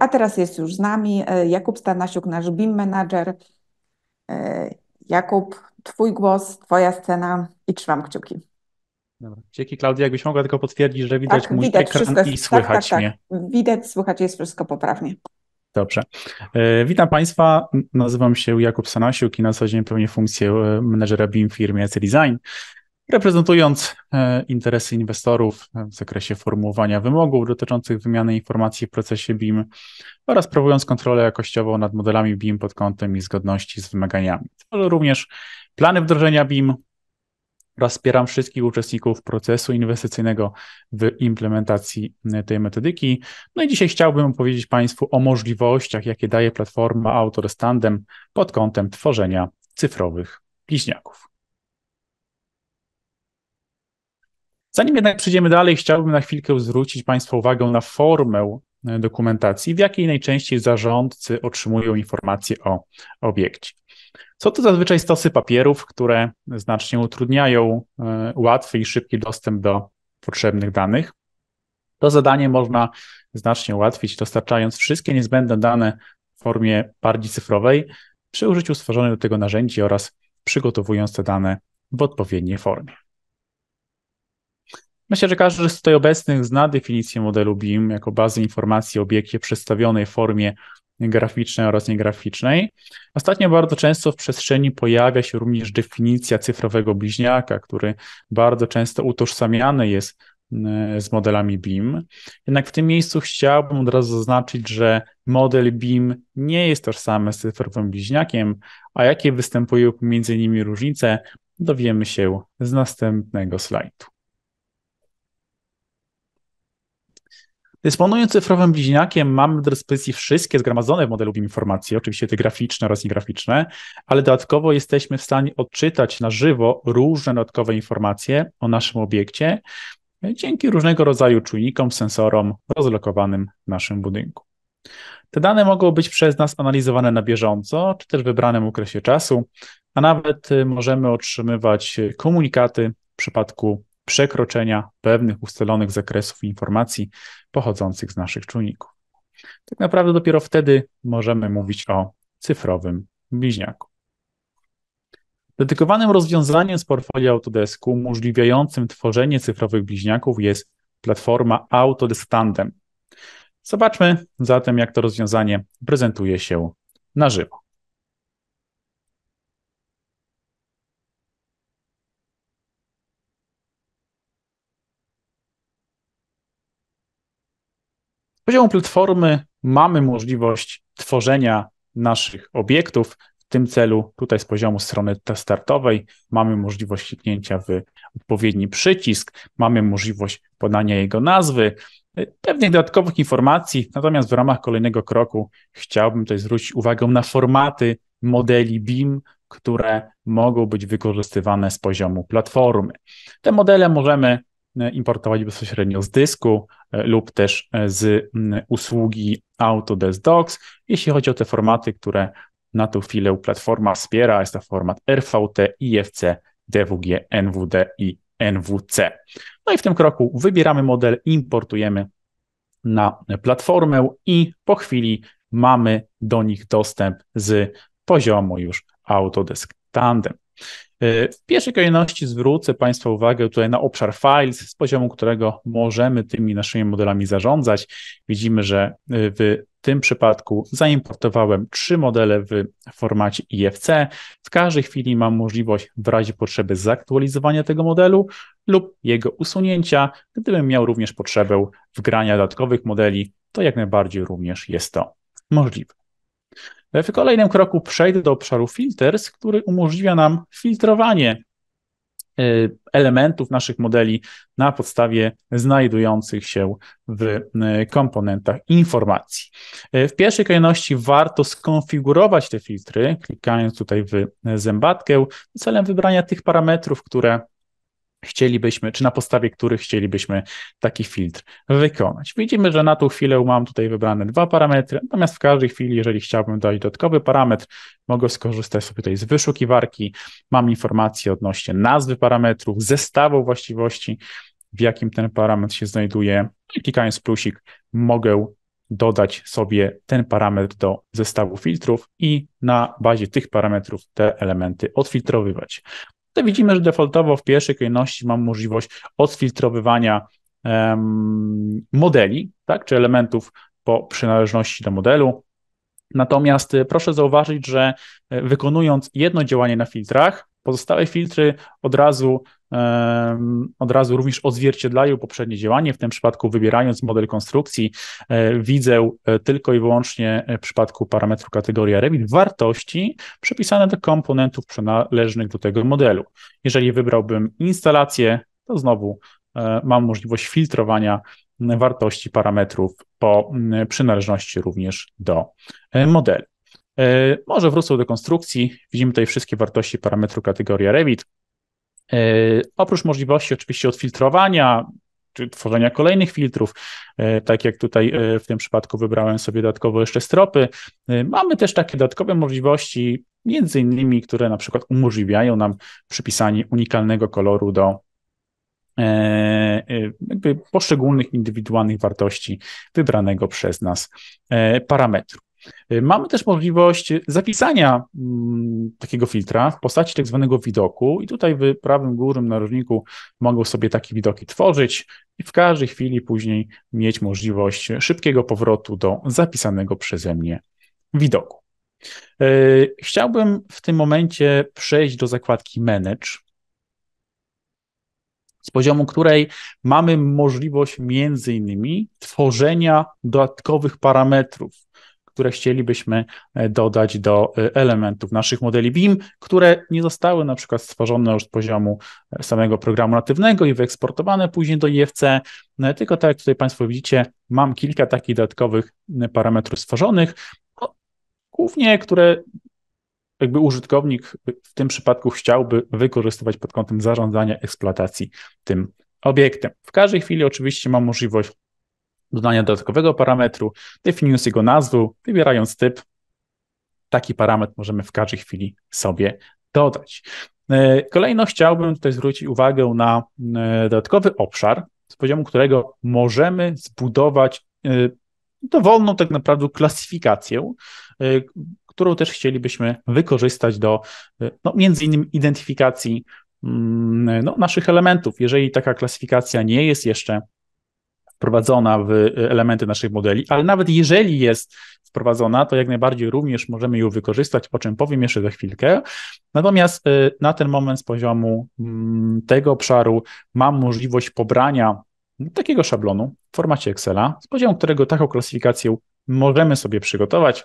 A teraz jest już z nami e, Jakub Stanasiuk, nasz BIM manager. E, Jakub, Twój głos, Twoja scena i trzymam kciuki. Dobra. Dzięki Klaudia, jakbyś mogła tylko potwierdzić, że widać tak, mój widać ekran i słychać tak, tak, tak, mnie. Widać, słychać, jest wszystko poprawnie. Dobrze. E, witam Państwa. Nazywam się Jakub Sanasiuk i na co dzień pełnię funkcję menedżera BIM w firmie Design reprezentując e, interesy inwestorów e, w zakresie formułowania wymogów dotyczących wymiany informacji w procesie BIM oraz sprawując kontrolę jakościową nad modelami BIM pod kątem ich zgodności z wymaganiami. Tworzę również plany wdrożenia BIM oraz wspieram wszystkich uczestników procesu inwestycyjnego w implementacji e, tej metodyki. No i dzisiaj chciałbym opowiedzieć Państwu o możliwościach, jakie daje platforma Autor z pod kątem tworzenia cyfrowych bliźniaków. Zanim jednak przejdziemy dalej, chciałbym na chwilkę zwrócić Państwa uwagę na formę e, dokumentacji, w jakiej najczęściej zarządcy otrzymują informacje o obiekcie. Są to zazwyczaj stosy papierów, które znacznie utrudniają e, łatwy i szybki dostęp do potrzebnych danych. To zadanie można znacznie ułatwić, dostarczając wszystkie niezbędne dane w formie bardziej cyfrowej przy użyciu stworzonych do tego narzędzi oraz przygotowując te dane w odpowiedniej formie. Myślę, że każdy z tutaj obecnych zna definicję modelu BIM jako bazy informacji o obiekcie przedstawionej w formie graficznej oraz niegraficznej. Ostatnio bardzo często w przestrzeni pojawia się również definicja cyfrowego bliźniaka, który bardzo często utożsamiany jest e, z modelami BIM. Jednak w tym miejscu chciałbym od razu zaznaczyć, że model BIM nie jest tożsamy z cyfrowym bliźniakiem, a jakie występują pomiędzy nimi różnice, dowiemy się z następnego slajdu. Dysponując cyfrowym bliźniakiem, mamy do dyspozycji wszystkie zgromadzone w modelu BIM informacje, oczywiście te graficzne oraz niegraficzne, ale dodatkowo jesteśmy w stanie odczytać na żywo różne dodatkowe informacje o naszym obiekcie e, dzięki różnego rodzaju czujnikom, sensorom rozlokowanym w naszym budynku. Te dane mogą być przez nas analizowane na bieżąco, czy też w wybranym okresie czasu, a nawet e, możemy otrzymywać e, komunikaty w przypadku przekroczenia pewnych ustalonych zakresów informacji pochodzących z naszych czujników. Tak naprawdę dopiero wtedy możemy mówić o cyfrowym bliźniaku. Dedykowanym rozwiązaniem z portfolio Autodesku umożliwiającym tworzenie cyfrowych bliźniaków jest platforma Autodesk Tandem. Zobaczmy zatem, jak to rozwiązanie prezentuje się na żywo. poziomu platformy mamy możliwość tworzenia naszych obiektów. W tym celu, tutaj z poziomu strony startowej, mamy możliwość kliknięcia w odpowiedni przycisk, mamy możliwość podania jego nazwy, y, pewnych dodatkowych informacji. Natomiast w ramach kolejnego kroku chciałbym tutaj zwrócić uwagę na formaty modeli BIM, które mogą być wykorzystywane z poziomu platformy. Te modele możemy y, importować bezpośrednio z dysku E, lub też e, z usługi Autodesk Docs. Jeśli chodzi o te formaty, które na tą chwilę platforma wspiera, jest to format RVT, IFC, DWG, NWD i NWC. No i w tym kroku wybieramy model, importujemy na platformę i po chwili mamy do nich dostęp z poziomu już Autodesk Tandem. E, w pierwszej kolejności zwrócę Państwa uwagę tutaj na obszar files, z poziomu którego możemy tymi naszymi modelami zarządzać. Widzimy, że e, w tym przypadku zaimportowałem trzy modele w formacie IFC. W każdej chwili mam możliwość w razie potrzeby zaktualizowania tego modelu lub jego usunięcia. Gdybym miał również potrzebę wgrania dodatkowych modeli, to jak najbardziej również jest to możliwe. W kolejnym kroku przejdę do obszaru filters, który umożliwia nam filtrowanie y, elementów naszych modeli na podstawie znajdujących się w y, komponentach informacji. Y, w pierwszej kolejności warto skonfigurować te filtry, klikając tutaj w zębatkę, celem wybrania tych parametrów, które chcielibyśmy, czy na podstawie których chcielibyśmy taki filtr wykonać. Widzimy, że na tą chwilę mam tutaj wybrane dwa parametry, natomiast w każdej chwili, jeżeli chciałbym dodać dodatkowy parametr, mogę skorzystać sobie tutaj z wyszukiwarki, mam informacje odnośnie nazwy parametrów, zestawu właściwości, w jakim ten parametr się znajduje. No I klikając plusik mogę dodać sobie ten parametr do zestawu filtrów i na bazie tych parametrów te elementy odfiltrowywać to widzimy, że defaultowo w pierwszej kolejności mam możliwość odfiltrowywania um, modeli, tak, czy elementów po przynależności do modelu. Natomiast e, proszę zauważyć, że e, wykonując jedno działanie na filtrach, pozostałe filtry od razu od razu również odzwierciedlają poprzednie działanie. W tym przypadku, wybierając model konstrukcji, e, widzę e, tylko i wyłącznie e, w przypadku parametru kategoria Revit wartości przypisane do komponentów przynależnych do tego modelu. Jeżeli wybrałbym instalację, to znowu mam możliwość filtrowania wartości parametrów po przynależności również do modelu. Może wrócę do konstrukcji. Widzimy tutaj wszystkie wartości parametru kategoria Revit. E, oprócz możliwości oczywiście odfiltrowania czy tworzenia kolejnych filtrów, e, tak jak tutaj e, w tym przypadku wybrałem sobie dodatkowo jeszcze stropy, mamy też takie dodatkowe możliwości, między innymi, które na przykład umożliwiają nam przypisanie unikalnego koloru do poszczególnych indywidualnych wartości wybranego przez nas parametru. Y, mamy też możliwość zapisania mm, takiego filtra w postaci tak zwanego widoku i tutaj w prawym górnym narożniku mogą sobie takie widoki tworzyć i w każdej chwili później mieć możliwość szybkiego powrotu do zapisanego przeze mnie widoku. Y, chciałbym w tym momencie przejść do zakładki Manage, z poziomu której mamy możliwość między innymi tworzenia dodatkowych parametrów, które chcielibyśmy e, dodać do e, elementów naszych modeli BIM, które nie zostały na przykład stworzone już z poziomu e, samego programu natywnego i wyeksportowane później do IFC, tylko tak jak tutaj Państwo widzicie, mam kilka takich dodatkowych parametrów stworzonych, no, głównie które jakby użytkownik w tym przypadku chciałby wykorzystywać pod kątem zarządzania eksploatacji tym obiektem. W każdej chwili oczywiście mam możliwość dodania dodatkowego parametru, definiując jego nazwę, wybierając typ. Taki parametr możemy w każdej chwili sobie dodać. E, kolejno chciałbym tutaj zwrócić uwagę na e, dodatkowy obszar, z poziomu którego możemy zbudować e, dowolną tak naprawdę klasyfikację, którą też chcielibyśmy wykorzystać do no, między innymi identyfikacji mm, no, naszych elementów. Jeżeli taka klasyfikacja nie jest jeszcze wprowadzona w y, elementy naszych modeli, ale nawet jeżeli jest wprowadzona, to jak najbardziej również możemy ją wykorzystać, o czym powiem jeszcze za chwilkę. Natomiast y, na ten moment z poziomu mm, tego obszaru mam możliwość pobrania takiego szablonu w formacie Excela, z poziomu którego taką klasyfikację możemy sobie przygotować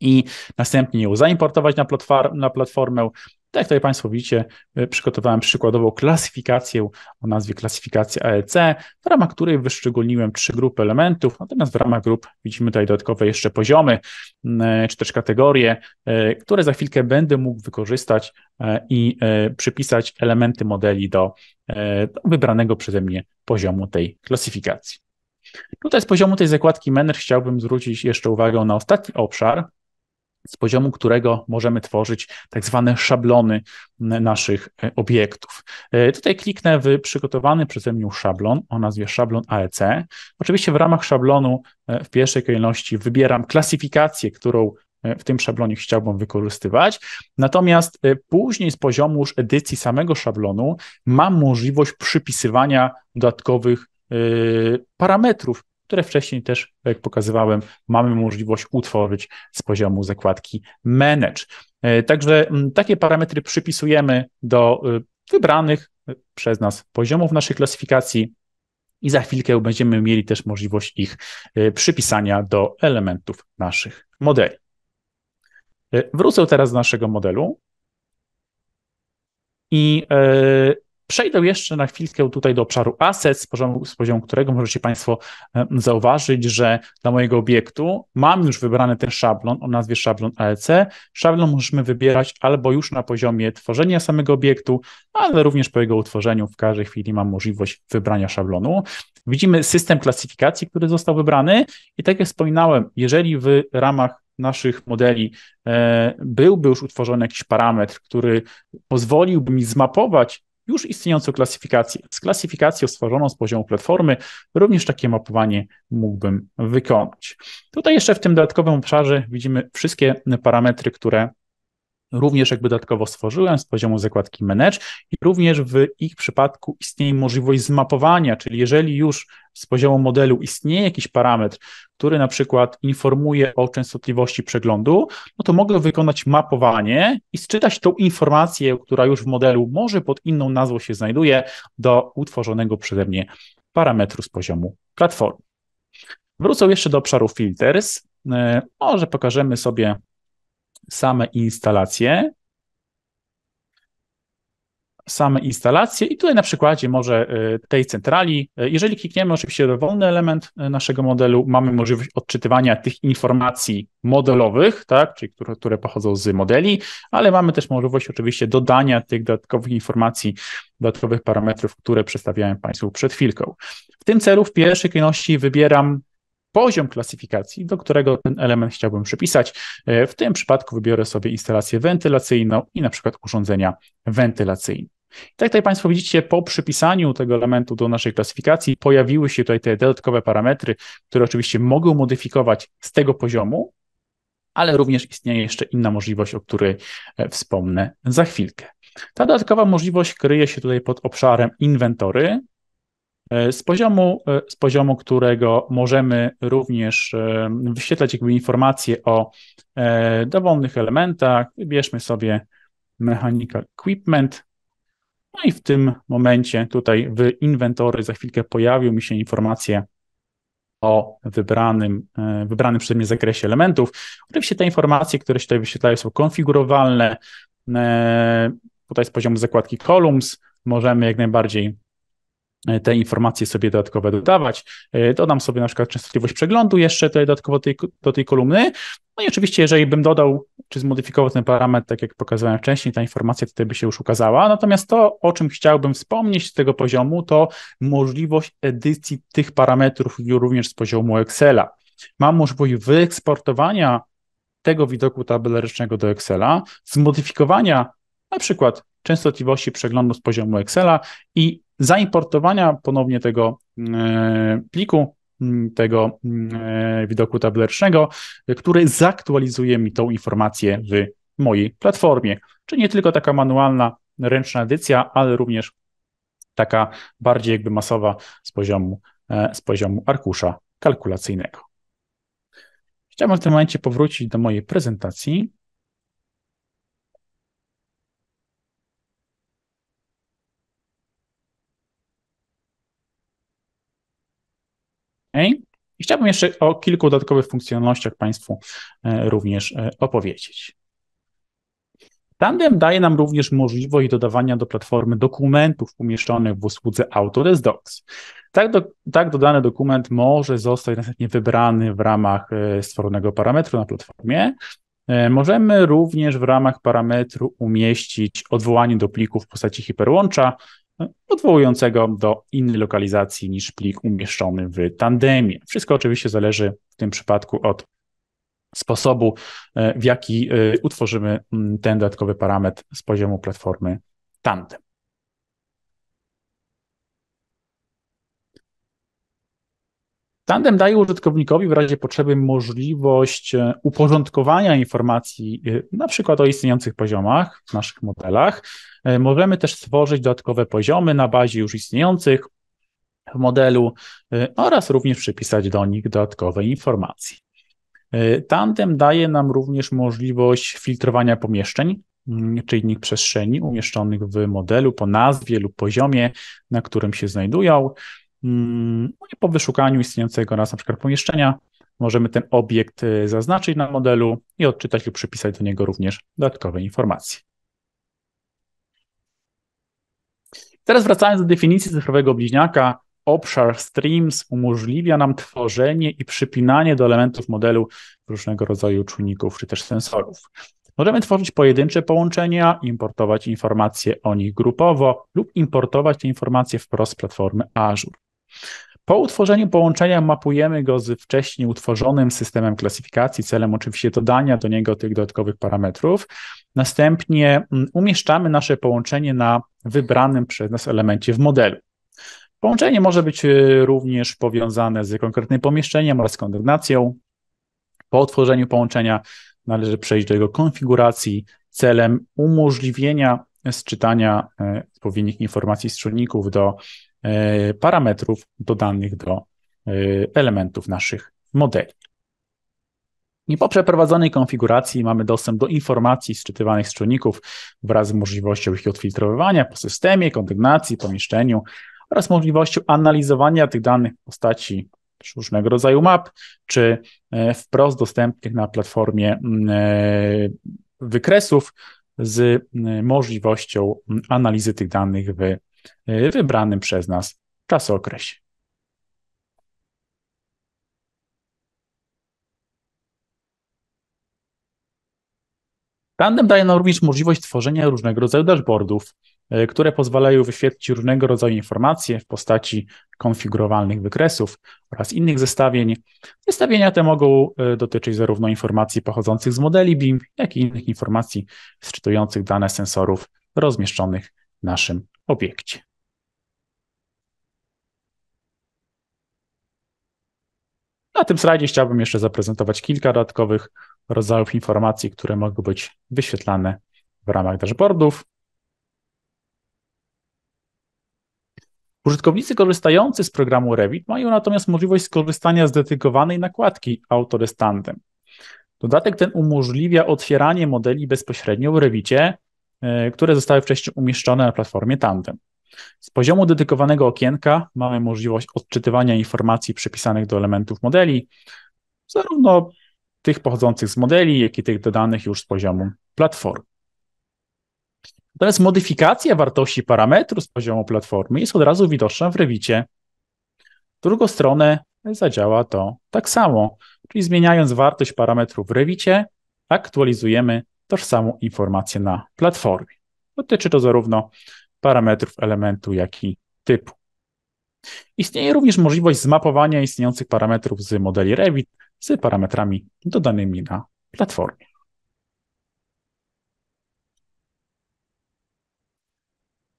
i następnie ją zaimportować na, platformę, tak jak tutaj Państwo widzicie, y, przygotowałem przykładową klasyfikację o nazwie klasyfikacja AEC, w ramach której wyszczególniłem trzy grupy elementów, natomiast w ramach grup widzimy tutaj dodatkowe jeszcze poziomy, y, czy też kategorie, y, które za chwilkę będę mógł wykorzystać i przypisać elementy modeli do, do wybranego przeze mnie poziomu tej klasyfikacji. Tutaj z poziomu tej zakładki Manner chciałbym zwrócić jeszcze uwagę na ostatni obszar, z poziomu którego możemy tworzyć tak zwane szablony naszych e, obiektów. E, tutaj kliknę w przygotowany przeze mnie szablon o nazwie szablon AEC. Oczywiście w ramach szablonu e, w pierwszej kolejności wybieram klasyfikację, którą w tym szablonie chciałbym wykorzystywać. Natomiast później z poziomu już edycji samego szablonu mam możliwość przypisywania dodatkowych parametrów które wcześniej też, tak jak pokazywałem, mamy możliwość utworzyć z poziomu zakładki Manage. E, także takie parametry przypisujemy do e, wybranych e, przez nas poziomów naszej klasyfikacji i za chwilkę będziemy mieli też możliwość ich przypisania do elementów naszych modeli. Wrócę teraz do naszego modelu i Przejdę jeszcze na chwilkę tutaj do obszaru assets, z poziomu, z poziomu którego możecie Państwo zauważyć, że dla mojego obiektu mam już wybrany ten szablon o nazwie szablon ALC. Szablon możemy wybierać albo już na poziomie tworzenia samego obiektu, ale również po jego utworzeniu w każdej chwili mam możliwość wybrania szablonu. Widzimy system klasyfikacji, który został wybrany i tak jak wspominałem, jeżeli w ramach naszych modeli e, byłby już utworzony jakiś parametr, który pozwoliłby mi zmapować już istniejącą klasyfikację. Z klasyfikacją stworzoną z poziomu platformy również takie mapowanie mógłbym wykonać. Tutaj jeszcze w tym dodatkowym obszarze widzimy wszystkie parametry, które również jakby dodatkowo stworzyłem z poziomu zakładki Manage i również w ich przypadku istnieje możliwość zmapowania, czyli jeżeli już z poziomu modelu istnieje jakiś parametr, który na przykład informuje o częstotliwości przeglądu, no to mogę wykonać mapowanie i sczytać tą informację, która już w modelu może pod inną nazwą się znajduje do utworzonego przeze mnie parametru z poziomu platformy. Wrócę jeszcze do obszaru filters. E, może pokażemy sobie same instalacje. Same instalacje i tutaj na przykładzie może y, tej centrali, y, jeżeli klikniemy oczywiście dowolny element y, naszego modelu, mamy możliwość odczytywania tych informacji modelowych, tak, czyli które, które pochodzą z modeli, ale mamy też możliwość oczywiście dodania tych dodatkowych informacji, dodatkowych parametrów, które przedstawiałem Państwu przed chwilką. W tym celu w pierwszej kolejności wybieram poziom klasyfikacji, do którego ten element chciałbym przypisać. E, w tym przypadku wybiorę sobie instalację wentylacyjną i na przykład urządzenia wentylacyjne. I tak tutaj Państwo widzicie, po przypisaniu tego elementu do naszej klasyfikacji pojawiły się tutaj te dodatkowe parametry, które oczywiście mogą modyfikować z tego poziomu, ale również istnieje jeszcze inna możliwość, o której e, wspomnę za chwilkę. Ta dodatkowa możliwość kryje się tutaj pod obszarem inwentory, E, z poziomu, e, z poziomu którego możemy również e, wyświetlać jakby informacje o dowolnych elementach. Wybierzmy sobie Mechanical Equipment. No i w tym momencie tutaj w inwentory za chwilkę pojawią mi się informacje o wybranym, wybranym przeze mnie zakresie elementów. Oczywiście te informacje, które się tutaj wyświetlają, są konfigurowalne. Tutaj z poziomu zakładki Columns możemy jak najbardziej E, te informacje sobie dodatkowe dodawać. E, dodam sobie na przykład częstotliwość przeglądu jeszcze tutaj dodatkowo tej, do tej kolumny. No i oczywiście, jeżeli bym dodał czy zmodyfikował ten parametr, tak jak pokazałem wcześniej, ta informacja tutaj by się już ukazała. Natomiast to, o czym chciałbym wspomnieć z tego poziomu, to możliwość edycji tych parametrów również z poziomu Excela. Mam możliwość wyeksportowania tego widoku tabelarycznego do Excela, zmodyfikowania na przykład częstotliwości przeglądu z poziomu Excela i zaimportowania ponownie tego e, pliku, tego e, widoku tablecznego, który zaktualizuje mi tą informację w mojej platformie. Czyli nie tylko taka manualna, ręczna edycja, ale również taka bardziej jakby masowa z poziomu, e, z poziomu arkusza kalkulacyjnego. Chciałbym w tym momencie powrócić do mojej prezentacji I chciałbym jeszcze o kilku dodatkowych funkcjonalnościach Państwu e, również e, opowiedzieć. Tandem daje nam również możliwość dodawania do platformy dokumentów umieszczonych w usłudze Autodesk Docs. Tak, do, tak dodany dokument może zostać następnie wybrany w ramach e, stworzonego parametru na platformie. Możemy również w ramach parametru umieścić odwołanie do plików w postaci hiperłącza odwołującego do innej lokalizacji niż plik umieszczony w tandemie. Wszystko oczywiście zależy w tym przypadku od sposobu, e, w jaki e, utworzymy mm, ten dodatkowy parametr z poziomu platformy tandem. Tandem daje użytkownikowi w razie potrzeby możliwość e, uporządkowania informacji, e, na przykład o istniejących poziomach w naszych modelach. E, możemy też stworzyć dodatkowe poziomy na bazie już istniejących w modelu oraz również przypisać do nich dodatkowe informacje. Tandem daje nam również możliwość filtrowania pomieszczeń, mm, czynnik przestrzeni umieszczonych w modelu po nazwie lub poziomie, na którym się znajdują. Mm, no i po wyszukaniu istniejącego nas na przykład pomieszczenia możemy ten obiekt y, zaznaczyć na modelu i odczytać lub przypisać do niego również dodatkowe informacje. Teraz wracając do definicji cyfrowego bliźniaka, obszar Streams umożliwia nam tworzenie i przypinanie do elementów modelu różnego rodzaju czujników czy też sensorów. Możemy tworzyć pojedyncze połączenia, importować informacje o nich grupowo lub importować te informacje wprost z platformy Azure. Po utworzeniu połączenia mapujemy go z wcześniej utworzonym systemem klasyfikacji, celem oczywiście dodania do niego tych dodatkowych parametrów. Następnie mm, umieszczamy nasze połączenie na wybranym przez nas elemencie w modelu. Połączenie może być y, również powiązane z konkretnym pomieszczeniem oraz kondygnacją. Po utworzeniu połączenia należy przejść do jego konfiguracji celem umożliwienia sczytania y, odpowiednich informacji z czujników do E, parametrów dodanych do e, elementów naszych modeli. I po przeprowadzonej konfiguracji mamy dostęp do informacji sczytywanych z czujników wraz z możliwością ich odfiltrowywania po systemie, kondygnacji, pomieszczeniu oraz możliwością analizowania tych danych w postaci różnego rodzaju map, czy e, wprost dostępnych na platformie wykresów z możliwością analizy tych danych w Y, wybranym przez nas czasokresie. Tandem daje nam również możliwość tworzenia różnego rodzaju dashboardów, y, które pozwalają wyświetlić różnego rodzaju informacje w postaci konfigurowalnych wykresów oraz innych zestawień. Zestawienia te mogą y, dotyczyć zarówno informacji pochodzących z modeli BIM, jak i innych informacji sczytujących dane sensorów rozmieszczonych w naszym obiekcie Na tym slajdzie chciałbym jeszcze zaprezentować kilka dodatkowych rodzajów informacji, które mogą być wyświetlane w ramach dashboardów. Użytkownicy korzystający z programu Revit mają natomiast możliwość skorzystania z dedykowanej nakładki autorestantem. Dodatek ten umożliwia otwieranie modeli bezpośrednio w Revicie E, które zostały wcześniej umieszczone na platformie Tandem. Z poziomu dedykowanego okienka mamy możliwość odczytywania informacji przypisanych do elementów modeli, zarówno tych pochodzących z modeli, jak i tych dodanych już z poziomu platformy. Natomiast modyfikacja wartości parametru z poziomu platformy jest od razu widoczna w rewicie. W drugą stronę zadziała to tak samo, czyli zmieniając wartość parametru w rewicie, aktualizujemy tożsamą informację na platformie. Dotyczy to zarówno parametrów elementu, jak i typu. Istnieje również możliwość zmapowania istniejących parametrów z modeli Revit z parametrami dodanymi na platformie.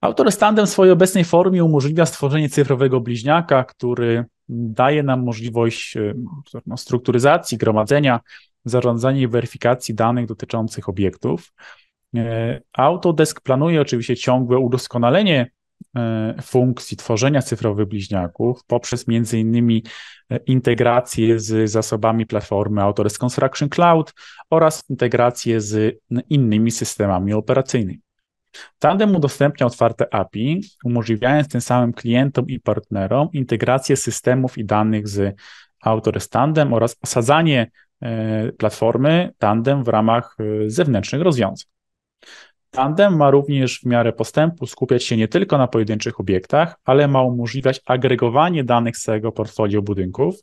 Autor standem w swojej obecnej formie umożliwia stworzenie cyfrowego bliźniaka, który daje nam możliwość e, no, no, strukturyzacji, gromadzenia zarządzanie i weryfikacji danych dotyczących obiektów. E, Autodesk planuje oczywiście ciągłe udoskonalenie e, funkcji tworzenia cyfrowych bliźniaków poprzez między innymi e, integrację z zasobami platformy Autodesk Construction Cloud oraz integrację z innymi systemami operacyjnymi. Tandem udostępnia otwarte API, umożliwiając tym samym klientom i partnerom integrację systemów i danych z Autodesk Tandem oraz osadzanie E, platformy Tandem w ramach e, zewnętrznych rozwiązań. Tandem ma również w miarę postępu skupiać się nie tylko na pojedynczych obiektach, ale ma umożliwiać agregowanie danych z całego portfolio budynków,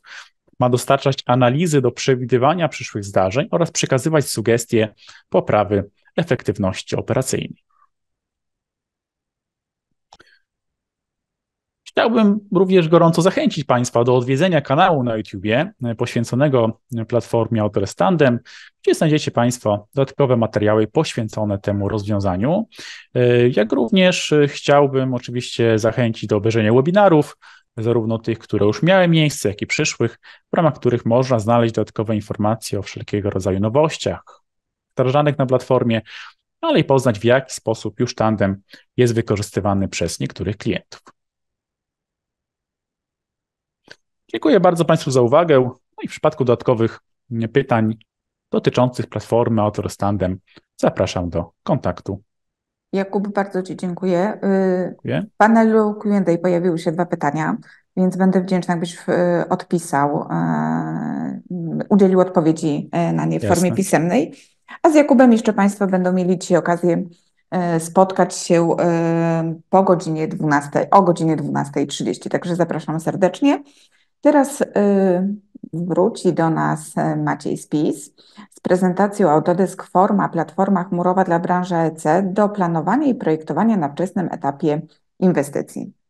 ma dostarczać analizy do przewidywania przyszłych zdarzeń oraz przekazywać sugestie poprawy efektywności operacyjnej. Chciałbym również gorąco zachęcić Państwa do odwiedzenia kanału na YouTubie e, poświęconego platformie Autorestandem, gdzie znajdziecie Państwo dodatkowe materiały poświęcone temu rozwiązaniu. E, jak również e, chciałbym oczywiście zachęcić do obejrzenia webinarów, zarówno tych, które już miały miejsce, jak i przyszłych, w ramach których można znaleźć dodatkowe informacje o wszelkiego rodzaju nowościach wdrażanych na platformie, ale i poznać w jaki sposób już tandem jest wykorzystywany przez niektórych klientów. Dziękuję bardzo Państwu za uwagę. No i w przypadku dodatkowych pytań dotyczących platformy Autor Standem zapraszam do kontaktu. Jakub, bardzo Ci dziękuję. dziękuję. Y, w panelu Q&A pojawiły się dwa pytania, więc będę wdzięczna, gdybyś y, odpisał, y, udzielił odpowiedzi na nie w Jasne. formie pisemnej. A z Jakubem jeszcze Państwo będą mieli dzisiaj okazję spotkać się po godzinie 12, o godzinie 12.30, także zapraszam serdecznie. Teraz y, wróci do nas y, Maciej Spis z prezentacją Autodesk Forma Platforma Chmurowa dla branży EC do planowania i projektowania na wczesnym etapie inwestycji.